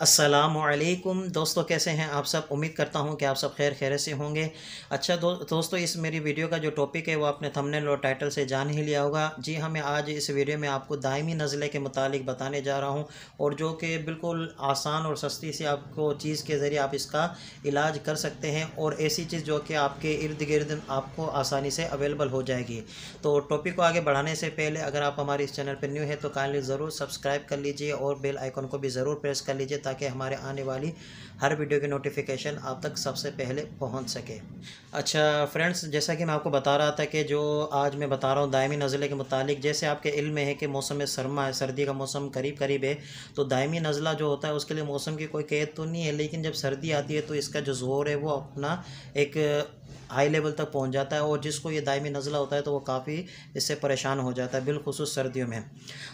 السلام علیکم دوستو کیسے ہیں آپ سب امید کرتا ہوں کہ آپ سب خیر خیرے سے ہوں گے اچھا دوستو اس میری ویڈیو کا جو ٹاپک ہے وہ آپ نے تھمن اور ٹائٹل سے جان ہی لیا ہوگا جی ہاں میں آج اس ویڈیو میں آپ کو دائمی نزلے کے متعلق بتانے جا رہا ہوں اور جو کہ بالکل آسان اور سستی سے آپ کو چیز کے ذریعے آپ اس کا علاج کر سکتے ہیں اور ایسی چیز جو کہ آپ کے ارد گرد آپ کو آسانی سے اویلیبل ہو جائے گی تو ٹاپک کو آگے بڑھانے سے پہلے اگر آپ ہمارے اس چینل پہ نیو ہے تو کائنڈلی ضرور سبسکرائب کر لیجیے اور بیل آئیکن کو بھی ضرور پریس کر لیجیے تاکہ ہمارے آنے والی ہر ویڈیو کی نوٹیفیکیشن آپ تک سب سے پہلے پہنچ سکے اچھا فرینڈز جیسا کہ میں آپ کو بتا رہا تھا کہ جو آج میں بتا رہا ہوں دائمی نزلے کے متعلق جیسے آپ کے علم میں ہے کہ موسم سرما ہے سردی کا موسم قریب قریب ہے تو دائمی نزلہ جو ہوتا ہے اس کے لیے موسم کی کوئی قید تو نہیں ہے لیکن جب سردی آتی ہے تو اس کا جو زور ہے وہ اپنا ایک ہائی لیول تک پہنچ جاتا ہے اور جس کو یہ دائمی نزلہ ہوتا ہے تو وہ کافی اس سے پریشان ہو جاتا ہے بالخصوص سردیوں میں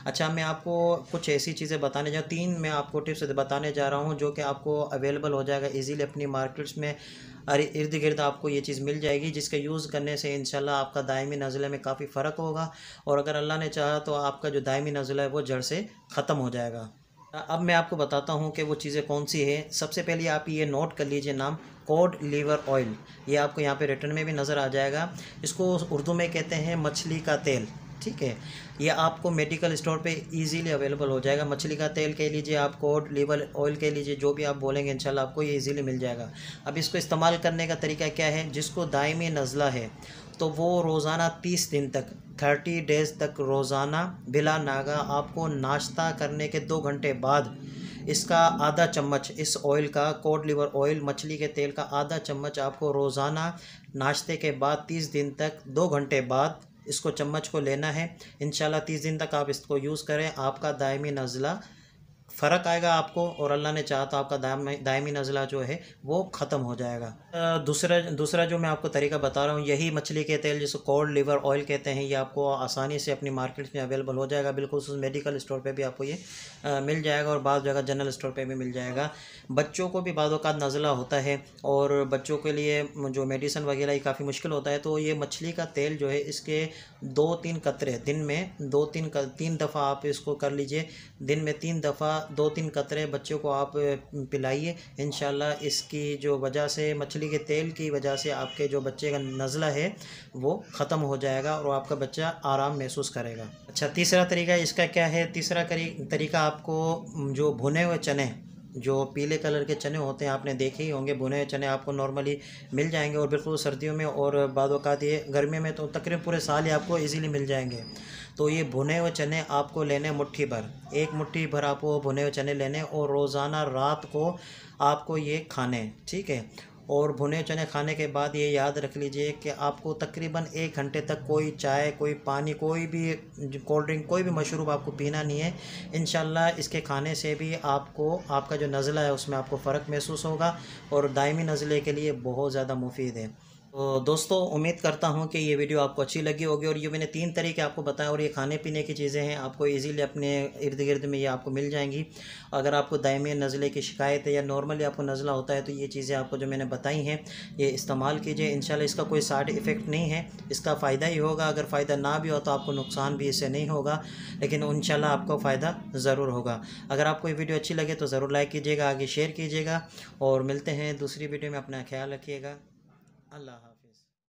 اچھا میں آپ کو کچھ ایسی چیزیں بتانے جا تین میں آپ کو ٹپس بتانے جا رہا ہوں جو کہ آپ کو اویلیبل ہو جائے گا ایزیلی اپنی مارکیٹس میں ارد گرد آپ کو یہ چیز مل جائے گی جس کے یوز کرنے سے انشاءاللہ آپ کا دائمی نزلے میں کافی فرق ہوگا اور اگر اللہ نے چاہا تو آپ کا جو دائمی نزلہ ہے وہ جڑ سے ختم ہو جائے گا اب میں آپ کو بتاتا ہوں کہ وہ چیزیں کون سی ہیں سب سے پہلے آپ یہ نوٹ کر لیجئے نام کوڈ لیور آئل یہ آپ کو یہاں پہ ریٹرن میں بھی نظر آ جائے گا اس کو اردو میں کہتے ہیں مچھلی کا تیل ٹھیک ہے یہ آپ کو میڈیکل اسٹور پہ ایزیلی اویلیبل ہو جائے گا مچھلی کا تیل کہہ لیجیے آپ کوڈ لیور آئل کہہ لیجیے جو بھی آپ بولیں گے انشاءاللہ آپ کو یہ ایزیلی مل جائے گا اب اس کو استعمال کرنے کا طریقہ کیا ہے جس کو دائمی نزلہ ہے تو وہ روزانہ تیس دن تک تھرٹی ڈیز تک روزانہ بلا ناگا آپ کو ناشتہ کرنے کے دو گھنٹے بعد اس کا آدھا چمچ اس آئل کا کوڈ لیور آئل مچھلی کے تیل کا آدھا چمچ آپ کو روزانہ ناشتے کے بعد تیس دن تک دو گھنٹے بعد اس کو چمچ کو لینا ہے انشاءاللہ تیس دن تک آپ اس کو یوز کریں آپ کا دائمی نزلہ فرق آئے گا آپ کو اور اللہ نے چاہا تو آپ کا دائمی نزلہ جو ہے وہ ختم ہو جائے گا دوسرا دوسرا جو میں آپ کو طریقہ بتا رہا ہوں یہی مچھلی کے تیل جسے کولڈ لیور آئل کہتے ہیں یہ آپ کو آسانی سے اپنی مارکیٹ میں اویلیبل ہو جائے گا بالکل اس میڈیکل اسٹور پہ بھی آپ کو یہ مل جائے گا اور بعض جگہ جنرل اسٹور پہ بھی مل جائے گا بچوں کو بھی بعض اوقات نزلہ ہوتا ہے اور بچوں کے لیے جو میڈیسن وغیرہ یہ کافی مشکل ہوتا ہے تو یہ مچھلی کا تیل جو ہے اس کے دو تین قطرے دن میں دو تین تین دفعہ آپ اس کو کر لیجئے دن میں تین دفعہ دو تین قطرے بچوں کو آپ پلائیے انشاءاللہ اس کی جو وجہ سے مچھلی کے تیل کی وجہ سے آپ کے جو بچے کا نزلہ ہے وہ ختم ہو جائے گا اور آپ کا بچہ آرام محسوس کرے گا اچھا تیسرا طریقہ اس کا کیا ہے تیسرا طریقہ آپ کو جو بھنے ہوئے چنے جو پیلے کلر کے چنے ہوتے ہیں آپ نے دیکھے ہی ہوں گے بنے چنے آپ کو نارملی مل جائیں گے اور بالکل سردیوں میں اور بعد اوقات یہ گرمی میں تو تقریباً پورے سال ہی آپ کو ایزیلی مل جائیں گے تو یہ بنے ہوئے چنے آپ کو لینے مٹھی بھر ایک مٹھی بھر آپ کو بنے ہوئے چنے لینے اور روزانہ رات کو آپ کو یہ کھانے ٹھیک ہے اور بھنے چنے کھانے کے بعد یہ یاد رکھ لیجئے کہ آپ کو تقریباً ایک گھنٹے تک کوئی چائے کوئی پانی کوئی بھی کولڈ ڈرنک کوئی بھی مشروب آپ کو پینا نہیں ہے انشاءاللہ اس کے کھانے سے بھی آپ کو آپ کا جو نزلہ ہے اس میں آپ کو فرق محسوس ہوگا اور دائمی نزلے کے لیے بہت زیادہ مفید ہے تو دوستو امید کرتا ہوں کہ یہ ویڈیو آپ کو اچھی لگی ہوگی اور یہ میں نے تین طریقے آپ کو بتایا اور یہ کھانے پینے کی چیزیں ہیں آپ کو ایزیلی اپنے ارد گرد میں یہ آپ کو مل جائیں گی اگر آپ کو دائمی نزلے کی شکایت ہے یا نارملی آپ کو نزلہ ہوتا ہے تو یہ چیزیں آپ کو جو میں نے بتائی ہیں یہ استعمال کیجئے انشاءاللہ اس کا کوئی سائڈ ایفیکٹ نہیں ہے اس کا فائدہ ہی ہوگا اگر فائدہ نہ بھی ہو تو آپ کو نقصان بھی اس سے نہیں ہوگا لیکن انشاءاللہ آپ کو فائدہ ضرور ہوگا اگر آپ کو یہ ویڈیو اچھی لگے تو ضرور لائک کیجیے گا آگے شیئر کیجیے گا اور ملتے ہیں دوسری ویڈیو میں اپنا خیال رکھیے گا আল্লাহ হাফেজ